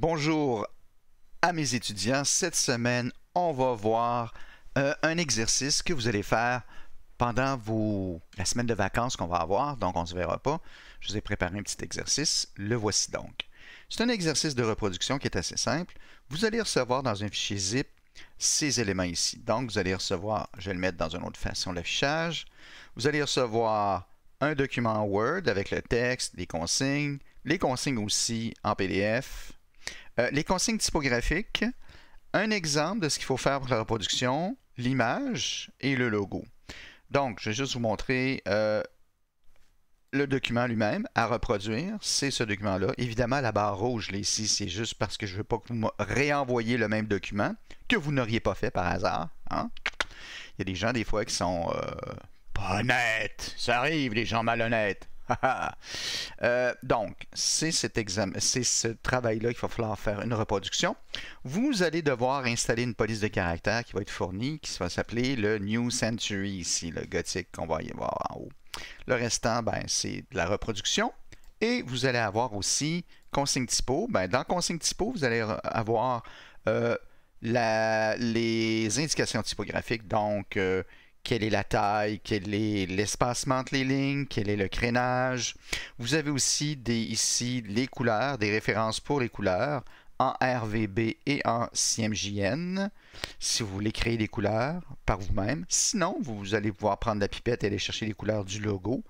bonjour à mes étudiants. Cette semaine, on va voir euh, un exercice que vous allez faire pendant la semaine de vacances qu'on va avoir, donc on ne se verra pas. Je vous ai préparé un petit exercice. Le voici donc. C'est un exercice de reproduction qui est assez simple. Vous allez recevoir dans un fichier zip ces éléments ici. Donc, vous allez recevoir, je vais le mettre dans une autre façon, l'affichage. Vous allez recevoir un document Word avec le texte, les consignes, les consignes aussi en PDF, euh, les consignes typographiques, un exemple de ce qu'il faut faire pour la reproduction, l'image et le logo. Donc, je vais juste vous montrer euh, le document lui-même à reproduire. C'est ce document-là. Évidemment, la barre rouge, là, ici, c'est juste parce que je ne veux pas que vous me le même document que vous n'auriez pas fait par hasard. Hein. Il y a des gens, des fois, qui sont euh, pas honnêtes. Ça arrive, les gens malhonnêtes. Euh, donc, c'est cet examen, c'est ce travail-là qu'il va falloir faire une reproduction. Vous allez devoir installer une police de caractère qui va être fournie, qui va s'appeler le New Century ici, le gothique qu'on va y voir en haut. Le restant, ben, c'est de la reproduction. Et vous allez avoir aussi consigne typo. Ben, dans consigne typo, vous allez avoir euh, les indications typographiques, donc euh, quelle est la taille, quel est l'espacement entre les lignes, quel est le crénage. Vous avez aussi ici les couleurs, des références pour les couleurs en RVB et en CMJN si vous voulez créer des couleurs par vous-même. Sinon, vous allez pouvoir prendre la pipette et aller chercher les couleurs du logo.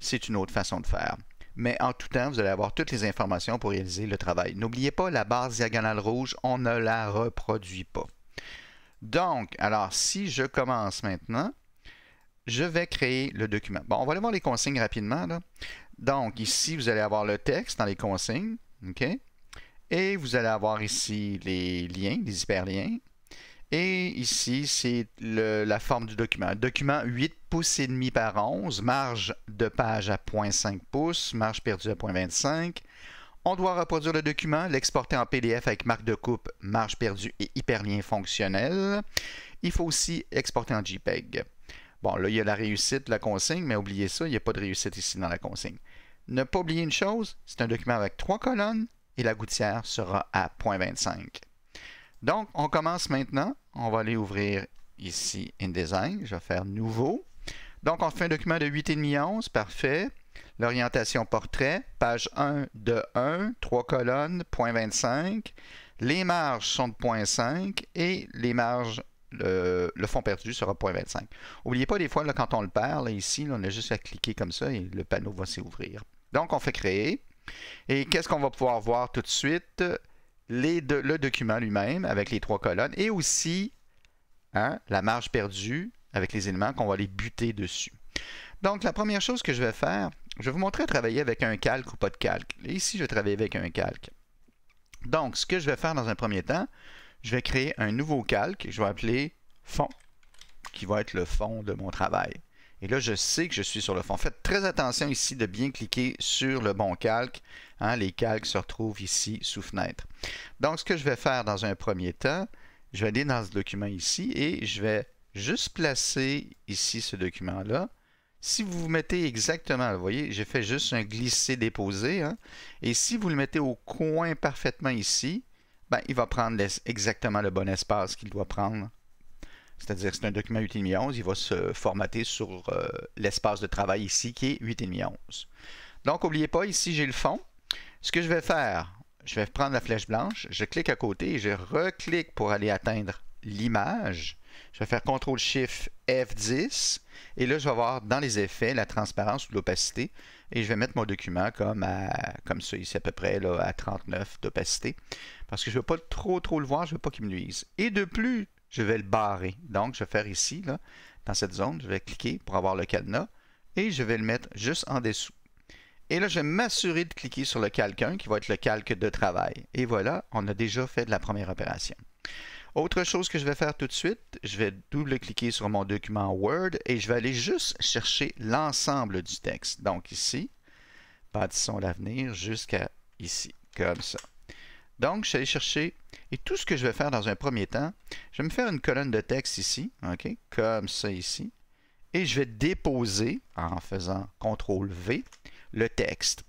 C'est une autre façon de faire. Mais en tout temps, vous allez avoir toutes les informations pour réaliser le travail. N'oubliez pas, la barre diagonale rouge, on ne la reproduit pas. Donc, alors, si je commence maintenant, je vais créer le document. Bon, on va aller voir les consignes rapidement. Donc, ici, vous allez avoir le texte dans les consignes. OK? Et vous allez avoir ici les liens, les hyperliens. Et ici, c'est la forme du document. Document 8 pouces et demi par 11, marge de page à 0.5 pouces, marge perdue à 0.25, on doit reproduire le document, l'exporter en PDF avec marque de coupe, marge perdue et hyperlien fonctionnel. Il faut aussi exporter en JPEG. Bon, là, il y a la réussite, la consigne, mais oubliez ça, il n'y a pas de réussite ici dans la consigne. Ne pas oublier une chose, c'est un document avec trois colonnes et la gouttière sera à 0.25. Donc, on commence maintenant. On va aller ouvrir ici InDesign. Je vais faire Nouveau. Donc, on fait un document de 8,5 11, parfait. L'orientation portrait, page 1 de 1, 3 colonnes, 0.25. 25. Les marges sont de point et les marges, le, fond perdu sera point 25. N'oubliez pas des fois, là, quand on le perd, ici, on a juste à cliquer comme ça et le panneau va s'ouvrir. Donc, on fait créer. Et qu'est-ce qu'on va pouvoir voir tout de suite? Les le document lui-même avec les trois colonnes et aussi hein, la marge perdue avec les éléments qu'on va les buter dessus. Donc, la première chose que je vais faire, je vais vous montrer à travailler avec un calque ou pas de calque. Ici, je vais travailler avec un calque. Donc, ce que je vais faire dans un premier temps, je vais créer un nouveau calque. Je vais appeler fond, qui va être le fond de mon travail. Et là, je sais que je suis sur le fond. Faites très attention ici de bien cliquer sur le bon calque. Hein. les calques se retrouvent ici sous fenêtre. Donc, ce que je vais faire dans un premier temps, je vais aller dans ce document ici et je vais juste placer ici ce document-là. Si vous vous mettez exactement, vous voyez, j'ai fait juste un glisser-déposer, hein, et si vous le mettez au coin parfaitement ici, ben, il va prendre exactement le bon espace qu'il doit prendre. C'est-à-dire que c'est un document 85 il va se formater sur euh, l'espace de travail ici qui est 8,5-11. Donc, n'oubliez pas, ici j'ai le fond. Ce que je vais faire, je vais prendre la flèche blanche, je clique à côté et je reclique pour aller atteindre l'image. Je vais faire CTRL SHIFT F10. Et là, je vais voir dans les effets la transparence ou l'opacité. Et je vais mettre mon document comme, comme ça ici à peu près, à 39 d'opacité. Parce que je ne veux pas trop trop le voir, je ne veux pas qu'il me nuise. Et de plus, je vais le barrer. Donc, je vais faire ici, là, dans cette zone, je vais cliquer pour avoir le cadenas. Et je vais le mettre juste en dessous. Et là, je vais m'assurer de cliquer sur le calque 1 qui va être le calque de travail. Et voilà, on a déjà fait de la première opération. Autre chose que je vais faire tout de suite, je vais double-cliquer sur mon document Word et je vais aller juste chercher l'ensemble du texte. Donc ici, bâtissons l'avenir jusqu'à ici, comme ça. Donc, je vais aller chercher, et tout ce que je vais faire dans un premier temps, je vais me faire une colonne de texte ici, ok, comme ça ici, et je vais déposer, en faisant CTRL V, le texte.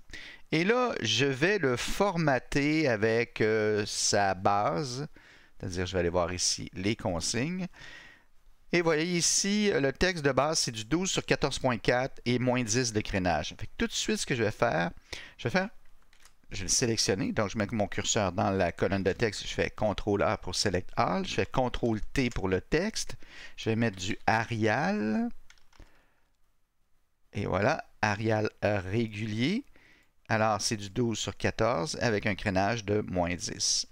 Et là, je vais le formater avec euh, sa base, c'est-à-dire, je vais aller voir ici les consignes. Et voyez ici, le texte de base, c'est du 12 sur 14.4 et moins 10 de crénage. tout de suite, ce que je vais faire, je vais faire, je vais le sélectionner. Donc, je mets mon curseur dans la colonne de texte. Je fais CTRL A pour Select All. Je fais CTRL T pour le texte. Je vais mettre du Arial. Et voilà, Arial régulier. Alors, c'est du 12 sur 14 avec un crénage de moins 10.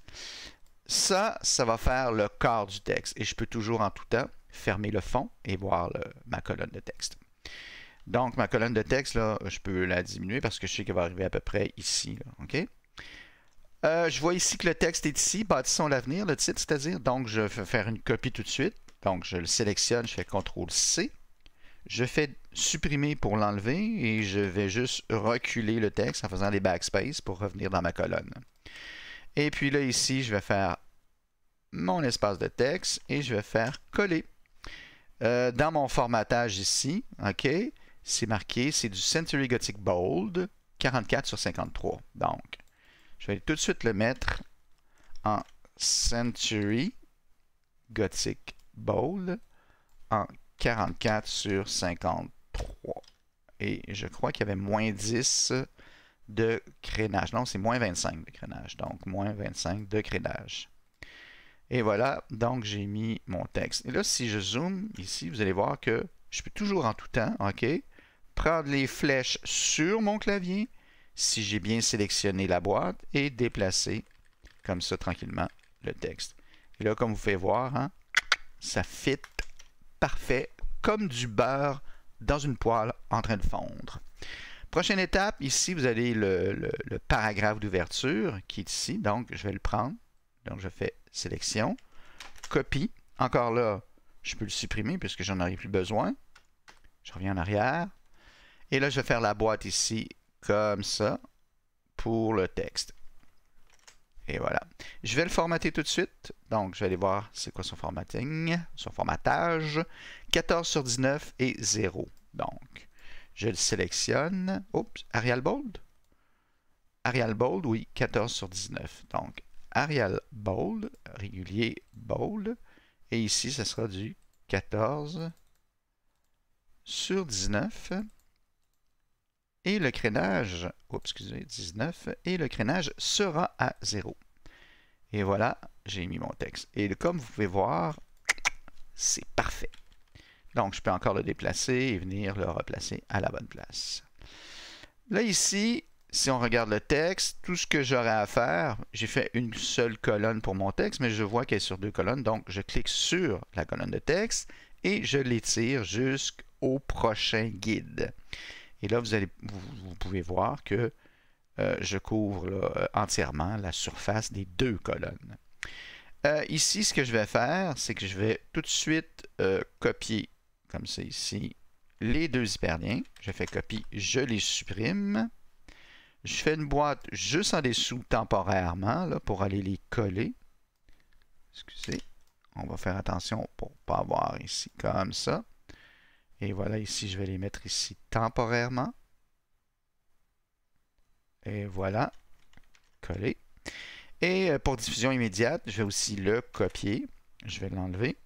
Ça, ça va faire le corps du texte. Et je peux toujours en tout temps fermer le fond et voir ma colonne de texte. Donc, ma colonne de texte, là, je peux la diminuer parce que je sais qu'elle va arriver à peu près ici. Euh, je vois ici que le texte est ici, bâtissons l'avenir, le titre, c'est-à-dire. Donc, je vais faire une copie tout de suite. Donc, je le sélectionne, je fais CTRL-C. Je fais supprimer pour l'enlever et je vais juste reculer le texte en faisant des « backspace pour revenir dans ma colonne. Et puis là, ici, je vais faire mon espace de texte et je vais faire coller. Euh, dans mon formatage ici, OK, c'est marqué, c'est du Century Gothic Bold, 44 sur 53. Donc, je vais tout de suite le mettre en Century Gothic Bold en 44 sur 53. Et je crois qu'il y avait moins 10 de crénage. non c'est moins 25 de crénage. Donc, moins 25 de crénage. Et voilà, donc j'ai mis mon texte. Et là, si je zoome ici, vous allez voir que je peux toujours en tout temps, OK, prendre les flèches sur mon clavier, si j'ai bien sélectionné la boîte, et déplacer comme ça tranquillement le texte. Et là, comme vous pouvez voir, hein, ça fit parfait comme du beurre dans une poêle en train de fondre. Prochaine étape, ici, vous avez le, paragraphe d'ouverture qui est ici. Donc, je vais le prendre. Donc, je fais sélection, copie. Encore là, je peux le supprimer puisque j'en aurai plus besoin. Je reviens en arrière. Et là, je vais faire la boîte ici, comme ça, pour le texte. Et voilà. Je vais le formater tout de suite. Donc, je vais aller voir c'est quoi son formatting, son formatage. 14 sur 19 et 0. Donc, je le sélectionne. Oups, Arial Bold. Arial Bold, oui, 14 sur 19. Donc, Arial Bold, régulier Bold. Et ici, ce sera du 14 sur 19. Et le crénage, oups, excusez, 19. Et le crénage sera à 0. Et voilà, j'ai mis mon texte. Et comme vous pouvez voir, c'est parfait. Donc, je peux encore le déplacer et venir le replacer à la bonne place. Là, ici, si on regarde le texte, tout ce que j'aurais à faire, j'ai fait une seule colonne pour mon texte, mais je vois qu'elle est sur deux colonnes, donc je clique sur la colonne de texte et je l'étire jusqu'au prochain guide. Et là, vous, pouvez voir que euh, je couvre euh, entièrement la surface des deux colonnes. Euh, ici, ce que je vais faire, c'est que je vais tout de suite copier comme c'est ici, les deux hyperliens. Je fais copie, je les supprime. Je fais une boîte juste en dessous temporairement pour aller les coller. Excusez. On va faire attention pour ne pas avoir ici comme ça. Et voilà, ici, je vais les mettre ici temporairement. Et voilà, coller. Et euh, pour diffusion immédiate, je vais aussi le copier. Je vais l'enlever.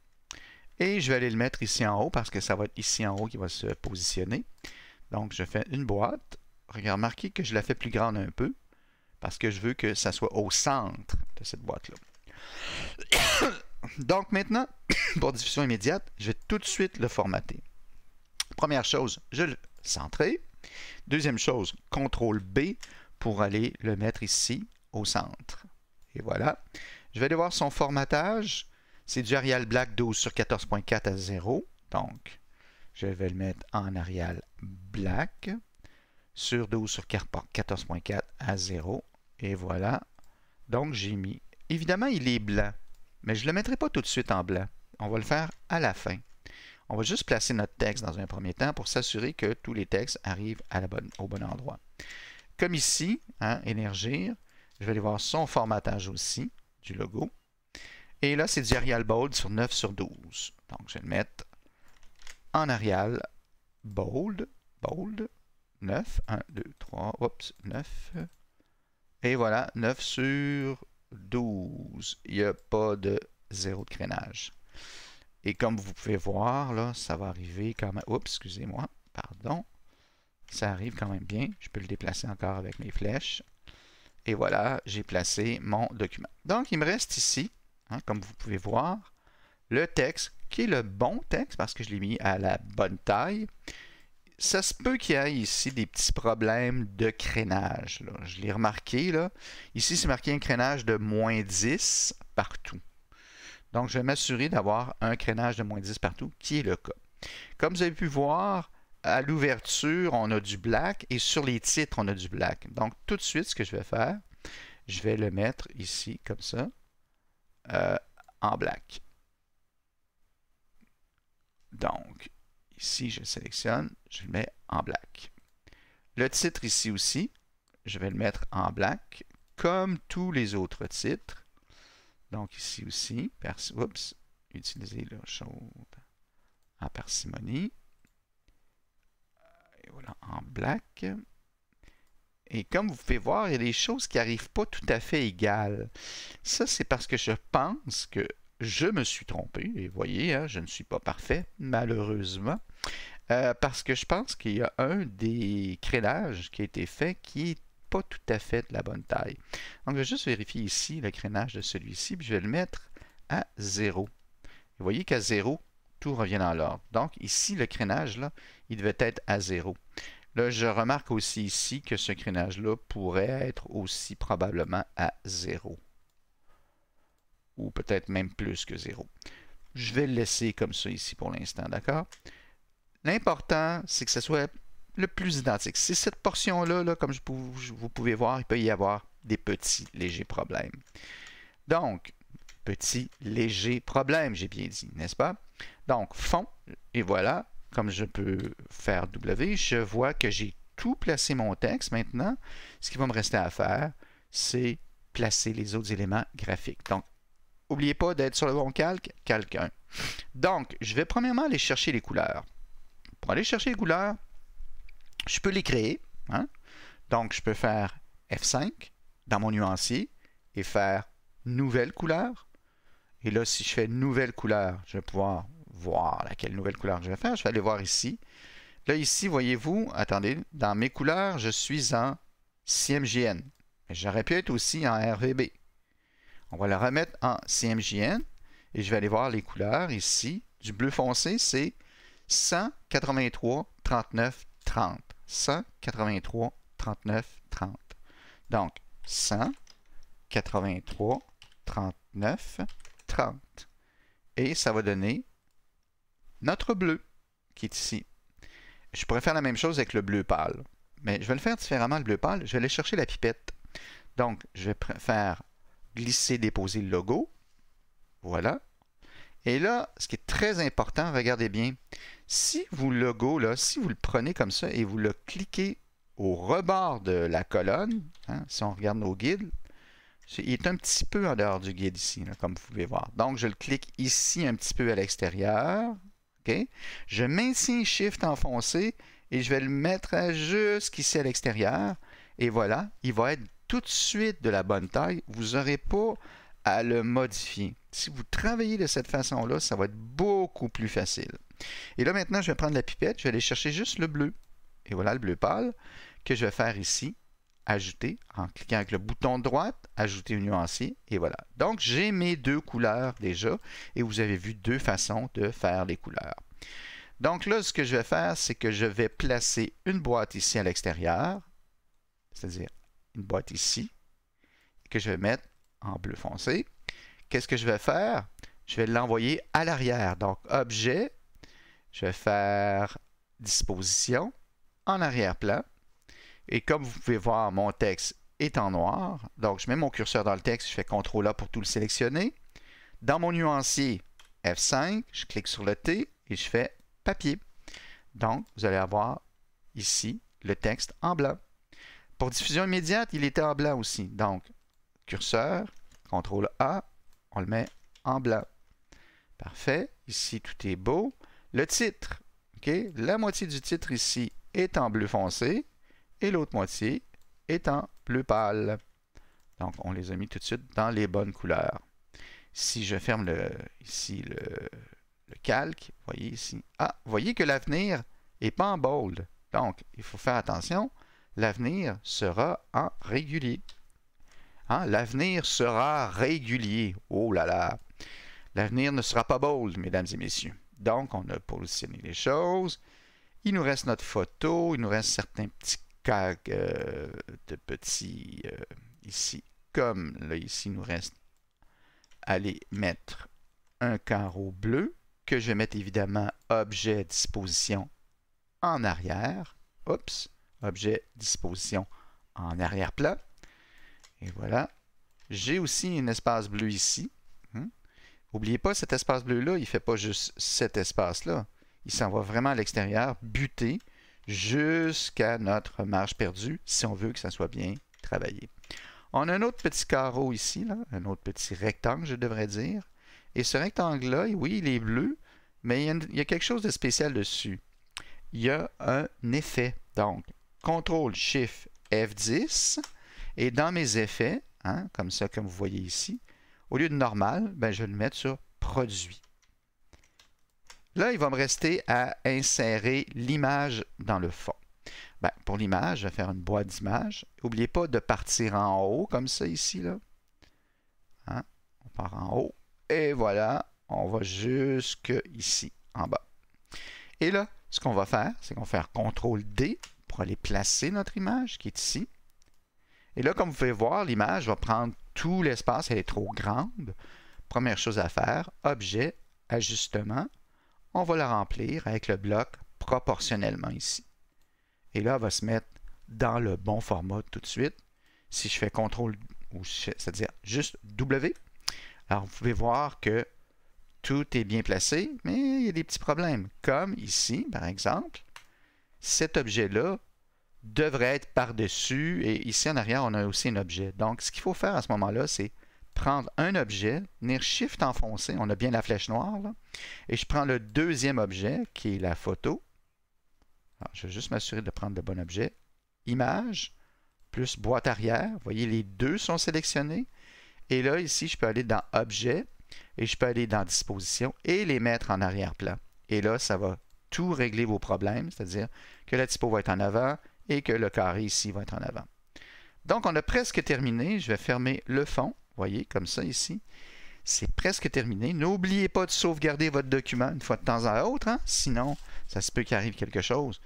Et je vais aller le mettre ici en haut parce que ça va être ici en haut qui va se positionner. Donc, je fais une boîte. Remarquez que je la fais plus grande un peu parce que je veux que ça soit au centre de cette boîte-là. Donc maintenant, pour diffusion immédiate, je vais tout de suite le formater. Première chose, je le centrer. Deuxième chose, CTRL B pour aller le mettre ici au centre. Et voilà. Je vais aller voir son formatage. C'est du Arial Black 12 sur 14.4 à 0. Donc, je vais le mettre en Arial Black sur 12 sur 14.4 à 0. Et voilà. Donc, j'ai mis... Évidemment, il est blanc, mais je ne le mettrai pas tout de suite en blanc. On va le faire à la fin. On va juste placer notre texte dans un premier temps pour s'assurer que tous les textes arrivent au bon endroit. Comme ici, hein, énergir, je vais aller voir son formatage aussi du logo. Et là, c'est du Arial Bold sur 9 sur 12. Donc, je vais le mettre en Arial Bold. Bold. 9. 1, 2, 3. Oups, 9. Et voilà, 9 sur 12. Il n'y a pas de zéro de crénage. Et comme vous pouvez voir, là, ça va arriver quand même... Oups, excusez-moi, pardon. Ça arrive quand même bien. Je peux le déplacer encore avec mes flèches. Et voilà, j'ai placé mon document. Donc, il me reste ici Hein, comme vous pouvez voir, le texte, qui est le bon texte, parce que je l'ai mis à la bonne taille, ça se peut qu'il y ait ici des petits problèmes de crénage. Je l'ai remarqué. Là. Ici, c'est marqué un crénage de moins 10 partout. Donc, je vais m'assurer d'avoir un crénage de moins 10 partout, qui est le cas. Comme vous avez pu voir, à l'ouverture, on a du black et sur les titres, on a du black. Donc, tout de suite, ce que je vais faire, je vais le mettre ici, comme ça. Euh, en black. Donc, ici, je sélectionne, je le mets en black. Le titre ici aussi, je vais le mettre en black, comme tous les autres titres. Donc ici aussi, oups, utiliser le chaud en parcimonie. Et voilà, en black. Et comme vous pouvez voir, il y a des choses qui n'arrivent pas tout à fait égales. Ça, c'est parce que je pense que je me suis trompé. Et vous voyez, hein, je ne suis pas parfait, malheureusement. Euh, parce que je pense qu'il y a un des crénages qui a été fait qui est pas tout à fait de la bonne taille. Donc, je vais juste vérifier ici le crénage de celui-ci, puis je vais le mettre à 0. Vous voyez qu'à zéro, tout revient dans l'ordre. Donc, ici, le crénage, là, il devait être à 0 je remarque aussi ici que ce crénage-là pourrait être aussi probablement à zéro. Ou peut-être même plus que zéro. Je vais le laisser comme ça ici pour l'instant, d'accord? L'important, c'est que ce soit le plus identique. C'est cette portion-là, là, comme vous pouvez voir, il peut y avoir des petits légers problèmes. Donc, petit léger problème, j'ai bien dit, n'est-ce pas? Donc, fond, et voilà, comme je peux faire W, je vois que j'ai tout placé mon texte. Maintenant, ce qui va me rester à faire, c'est placer les autres éléments graphiques. Donc, n'oubliez pas d'être sur le bon calque, calque 1. Donc, je vais premièrement aller chercher les couleurs. Pour aller chercher les couleurs, je peux les créer. Hein. Donc, je peux faire F5 dans mon nuancier et faire nouvelle couleur. Et là, si je fais nouvelle couleur, je vais pouvoir voir quelle nouvelle couleur je vais faire. Je vais aller voir ici. Là, ici, voyez-vous, attendez, dans mes couleurs, je suis en CMJN. j'aurais pu être aussi en RVB. On va le remettre en CMJN et je vais aller voir les couleurs ici. Du bleu foncé, c'est 183, 39, 30. 183, 39, 30. Donc, 183, 39, 30. Et ça va donner notre bleu qui est ici. Je pourrais faire la même chose avec le bleu pâle, mais je vais le faire différemment, le bleu pâle. Je vais aller chercher la pipette. Donc, je vais faire glisser, déposer le logo. Voilà. Et là, ce qui est très important, regardez bien, si vous logo, là, si vous le prenez comme ça et vous le cliquez au rebord de la colonne, hein, si on regarde nos guides, il est un petit peu en dehors du guide ici, comme vous pouvez voir. Donc, je le clique ici un petit peu à l'extérieur. Je maintiens Shift enfoncé et je vais le mettre jusqu'ici à l'extérieur. Et voilà, il va être tout de suite de la bonne taille. Vous n'aurez pas à le modifier. Si vous travaillez de cette façon-là, ça va être beaucoup plus facile. Et là, maintenant, je vais prendre la pipette, je vais aller chercher juste le bleu. Et voilà le bleu pâle que je vais faire ici ajouter en cliquant avec le bouton de droite, ajouter une nuancier et voilà. Donc j'ai mes deux couleurs déjà et vous avez vu deux façons de faire les couleurs. Donc là, ce que je vais faire, c'est que je vais placer une boîte ici à l'extérieur, c'est-à-dire une boîte ici, que je vais mettre en bleu foncé. Qu'est-ce que je vais faire? Je vais l'envoyer à l'arrière. Donc, objet, je vais faire disposition, en arrière-plan. Et comme vous pouvez voir, mon texte est en noir. Donc, je mets mon curseur dans le texte, je fais CTRL A pour tout le sélectionner. Dans mon nuancier F5, je clique sur le T et je fais papier. Donc, vous allez avoir ici le texte en blanc. Pour diffusion immédiate, il était en blanc aussi. Donc, curseur, CTRL A, on le met en blanc. Parfait. Ici, tout est beau. Le titre, OK? La moitié du titre ici est en bleu foncé et l'autre moitié est en bleu pâle. Donc, on les a mis tout de suite dans les bonnes couleurs. Si je ferme le, ici le, calque, voyez ici. Ah, voyez que l'avenir n'est pas en bold. Donc, il faut faire attention. L'avenir sera en régulier. Hein, l'avenir sera régulier. Oh là là. L'avenir ne sera pas bold, mesdames et messieurs. Donc, on a positionné les choses. Il nous reste notre photo, il nous reste certains petits euh, de petits euh, ici, comme là ici nous reste aller mettre un carreau bleu que je vais mettre évidemment objet disposition en arrière. Oups, objet disposition en arrière-plan. Et voilà. J'ai aussi un espace bleu ici. N'oubliez hmm. pas, cet espace bleu-là, il ne fait pas juste cet espace-là. Il s'en va vraiment à l'extérieur, buté jusqu'à notre marge perdue si on veut que ça soit bien travaillé. On a un autre petit carreau ici, là, un autre petit rectangle, je devrais dire. Et ce rectangle-là, oui, il est bleu, mais il y, a quelque chose de spécial dessus. Il y a un effet. Donc, CTRL SHIFT F10. Et dans mes effets, hein, comme ça, comme vous voyez ici, au lieu de normal, ben, je vais le mettre sur produit. Là, il va me rester à insérer l'image dans le fond. Ben, pour l'image, je vais faire une boîte d'image. N'oubliez pas de partir en haut, comme ça ici. Là. Hein? On part en haut. Et voilà, on va jusque ici, en bas. Et là, ce qu'on va faire, c'est qu'on va faire CTRL D pour aller placer notre image qui est ici. Et là, comme vous pouvez voir, l'image va prendre tout l'espace, elle est trop grande. Première chose à faire, objet, ajustement on va la remplir avec le bloc proportionnellement ici. Et là, va se mettre dans le bon format tout de suite. Si je fais CTRL, ou c'est-à-dire juste W, alors vous pouvez voir que tout est bien placé, mais il y a des petits problèmes. Comme ici, par exemple, cet objet-là devrait être par-dessus, et ici en arrière, on a aussi un objet. Donc, ce qu'il faut faire à ce moment-là, c'est prendre un objet, venir Shift enfoncé, on a bien la flèche noire, et je prends le deuxième objet, qui est la photo. je vais juste m'assurer de prendre le bon objet. Image, plus boîte arrière. Vous voyez, les deux sont sélectionnés. Et là, ici, je peux aller dans Objet, et je peux aller dans Disposition, et les mettre en arrière-plan. Et là, ça va tout régler vos problèmes, c'est-à-dire que la typo va être en avant et que le carré ici va être en avant. Donc, on a presque terminé. Je vais fermer le fond voyez, comme ça ici. C'est presque terminé. N'oubliez pas de sauvegarder votre document une fois de temps à autre, hein. sinon ça se peut qu'il arrive quelque chose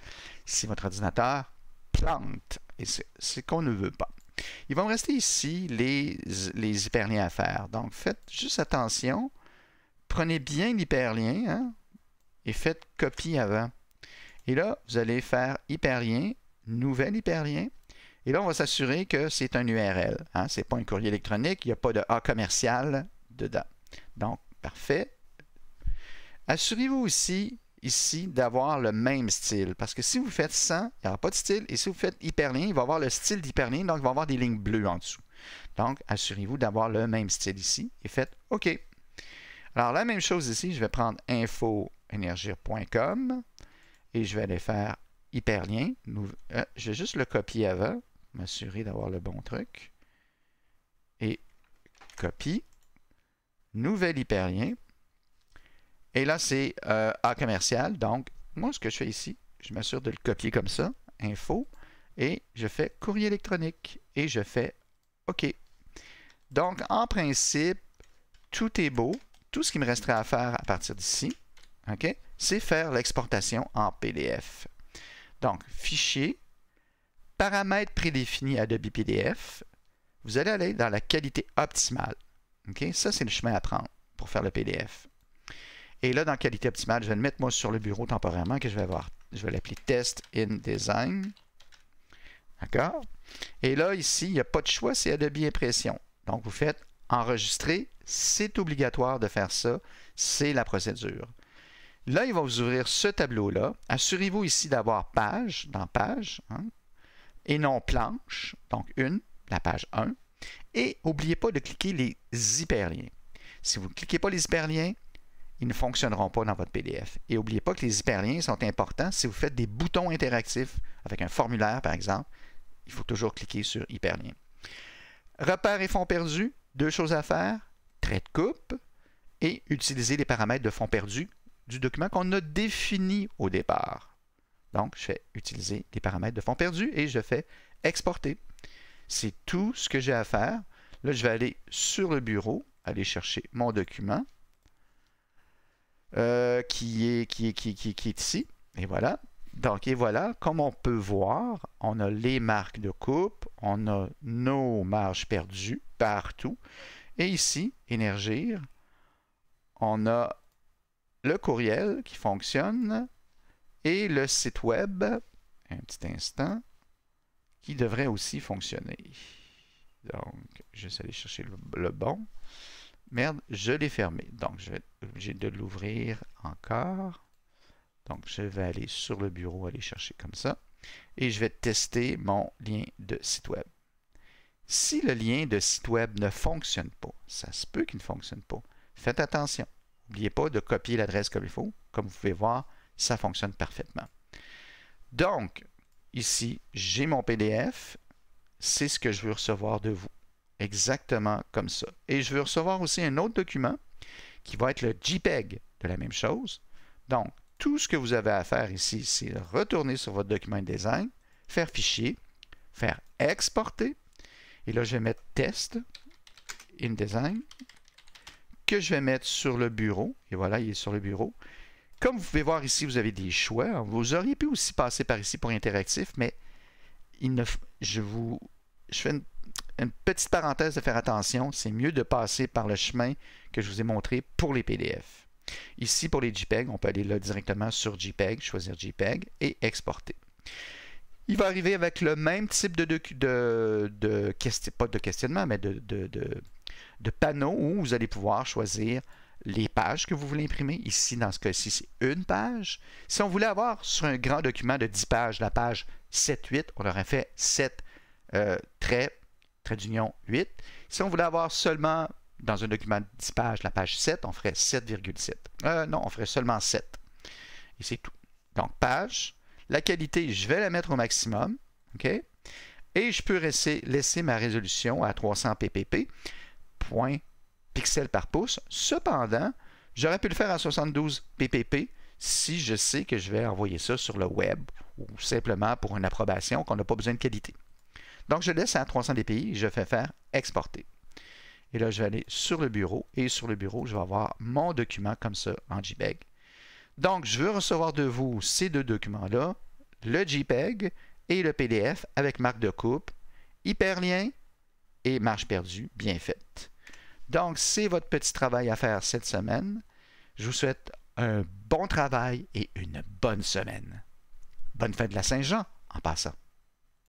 si votre ordinateur plante. Et c'est ce qu'on ne veut pas. Il va me rester ici les, les hyperliens à faire. Donc faites juste attention. Prenez bien l'hyperlien hein? et faites copie avant. Et là, vous allez faire hyperlien, nouvel hyperlien. Et là, on va s'assurer que c'est un URL. Hein. Ce n'est pas un courrier électronique. Il n'y a pas de A commercial dedans. Donc, parfait. Assurez-vous aussi ici d'avoir le même style. Parce que si vous faites ça, il n'y aura pas de style. Et si vous faites hyperlien, il va avoir le style d'hyperlien. Donc, il va avoir des lignes bleues en dessous. Donc, assurez-vous d'avoir le même style ici. Et faites OK. Alors, la même chose ici. Je vais prendre infoenergie.com et je vais aller faire hyperlien. Euh, je vais juste le copier avant m'assurer d'avoir le bon truc. Et copie. Nouvel hyperlien. Et là, c'est à euh, A commercial. Donc, moi, ce que je fais ici, je m'assure de le copier comme ça. Info. Et je fais courrier électronique. Et je fais OK. Donc, en principe, tout est beau. Tout ce qui me resterait à faire à partir d'ici, OK, c'est faire l'exportation en PDF. Donc, fichier, paramètres prédéfinis Adobe PDF, vous allez aller dans la qualité optimale. Ok, Ça, c'est le chemin à prendre pour faire le PDF. Et là, dans qualité optimale, je vais le mettre moi sur le bureau temporairement que je vais avoir. Je vais l'appeler Test in Design. D'accord? Et là, ici, il n'y a pas de choix, c'est Adobe Impression. Donc, vous faites enregistrer. C'est obligatoire de faire ça. C'est la procédure. Là, il va vous ouvrir ce tableau-là. Assurez-vous ici d'avoir page, dans page, hein, et non planche, donc une, la page 1. Et n'oubliez pas de cliquer les hyperliens. Si vous ne cliquez pas les hyperliens, ils ne fonctionneront pas dans votre PDF. Et n'oubliez pas que les hyperliens sont importants si vous faites des boutons interactifs avec un formulaire, par exemple. Il faut toujours cliquer sur hyperlien. Repères et fonds perdus, deux choses à faire, trait de coupe et utiliser les paramètres de fonds perdus du document qu'on a défini au départ. Donc, je fais utiliser les paramètres de fonds perdu et je fais exporter. C'est tout ce que j'ai à faire. Là, je vais aller sur le bureau, aller chercher mon document euh, qui, est, qui, qui, qui, est, ici. Et voilà. Donc, et voilà, comme on peut voir, on a les marques de coupe, on a nos marges perdues partout. Et ici, Énergir, on a le courriel qui fonctionne, et le site web, un petit instant, qui devrait aussi fonctionner. Donc, je vais aller chercher le, bon. Merde, je l'ai fermé. Donc, je vais être obligé de l'ouvrir encore. Donc, je vais aller sur le bureau, aller chercher comme ça. Et je vais tester mon lien de site web. Si le lien de site web ne fonctionne pas, ça se peut qu'il ne fonctionne pas. Faites attention. N'oubliez pas de copier l'adresse comme il faut. Comme vous pouvez voir, ça fonctionne parfaitement. Donc, ici, j'ai mon PDF. C'est ce que je veux recevoir de vous. Exactement comme ça. Et je veux recevoir aussi un autre document qui va être le JPEG de la même chose. Donc, tout ce que vous avez à faire ici, c'est retourner sur votre document InDesign design, faire fichier, faire exporter. Et là, je vais mettre test InDesign que je vais mettre sur le bureau. Et voilà, il est sur le bureau. Comme vous pouvez voir ici, vous avez des choix. Vous auriez pu aussi passer par ici pour interactif, mais il ne... je vous... fais une, petite parenthèse de faire attention. C'est mieux de passer par le chemin que je vous ai montré pour les PDF. Ici, pour les JPEG, on peut aller directement sur JPEG, choisir JPEG et exporter. Il va arriver avec le même type de, de, pas de questionnement, mais de, de, panneau où vous allez pouvoir choisir les pages que vous voulez imprimer. Ici, dans ce cas-ci, c'est une page. Si on voulait avoir sur un grand document de 10 pages la page 7-8, on aurait fait 7 euh, traits, traits, d'union 8. Si on voulait avoir seulement dans un document de 10 pages la page 7, on ferait 7,7. Euh, non, on ferait seulement 7. Et c'est tout. Donc, page. La qualité, je vais la mettre au maximum. OK? Et je peux laisser, laisser ma résolution à 300 ppp. Point pixels par pouce. Cependant, j'aurais pu le faire à 72 ppp si je sais que je vais envoyer ça sur le web ou simplement pour une approbation qu'on n'a pas besoin de qualité. Donc, je laisse à 300 dpi, je fais faire exporter. Et là, je vais aller sur le bureau et sur le bureau, je vais avoir mon document comme ça en JPEG. Donc, je veux recevoir de vous ces deux documents-là, le JPEG et le PDF avec marque de coupe, hyperlien et marge perdue bien faite. Donc, c'est votre petit travail à faire cette semaine. Je vous souhaite un bon travail et une bonne semaine. Bonne fête de la Saint-Jean en passant.